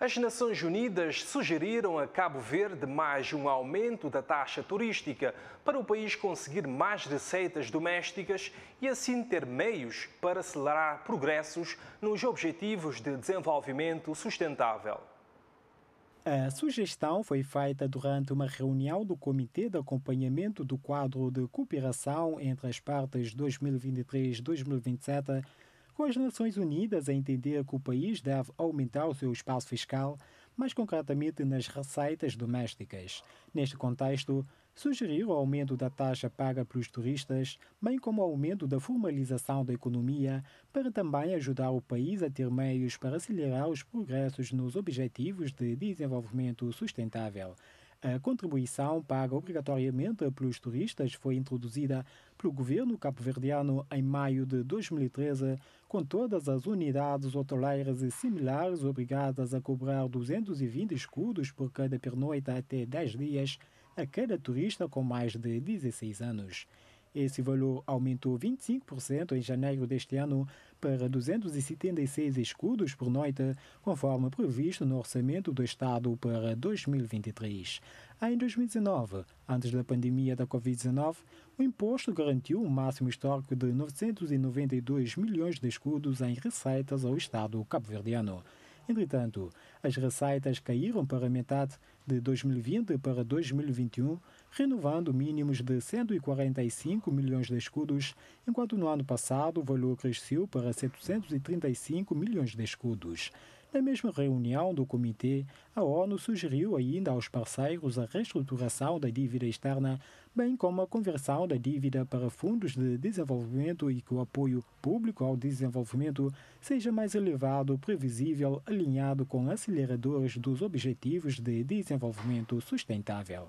As Nações Unidas sugeriram a Cabo Verde mais um aumento da taxa turística para o país conseguir mais receitas domésticas e assim ter meios para acelerar progressos nos Objetivos de Desenvolvimento Sustentável. A sugestão foi feita durante uma reunião do Comitê de Acompanhamento do Quadro de Cooperação entre as Partes 2023-2027 com as Nações Unidas a entender que o país deve aumentar o seu espaço fiscal, mais concretamente nas receitas domésticas. Neste contexto, sugerir o aumento da taxa paga para os turistas, bem como o aumento da formalização da economia, para também ajudar o país a ter meios para acelerar os progressos nos Objetivos de Desenvolvimento Sustentável. A contribuição paga obrigatoriamente pelos turistas foi introduzida pelo governo cabo-verdiano em maio de 2013, com todas as unidades hoteleiras e similares obrigadas a cobrar 220 escudos por cada pernoita até 10 dias a cada turista com mais de 16 anos. Esse valor aumentou 25% em janeiro deste ano para 276 escudos por noite, conforme previsto no Orçamento do Estado para 2023. Em 2019, antes da pandemia da Covid-19, o imposto garantiu um máximo histórico de 992 milhões de escudos em receitas ao Estado cabo-verdiano. Entretanto, as receitas caíram para metade de 2020 para 2021, renovando mínimos de 145 milhões de escudos, enquanto no ano passado o valor cresceu para 735 milhões de escudos. Na mesma reunião do Comitê, a ONU sugeriu ainda aos parceiros a reestruturação da dívida externa, bem como a conversão da dívida para fundos de desenvolvimento e que o apoio público ao desenvolvimento seja mais elevado, previsível, alinhado com aceleradores dos Objetivos de Desenvolvimento Sustentável.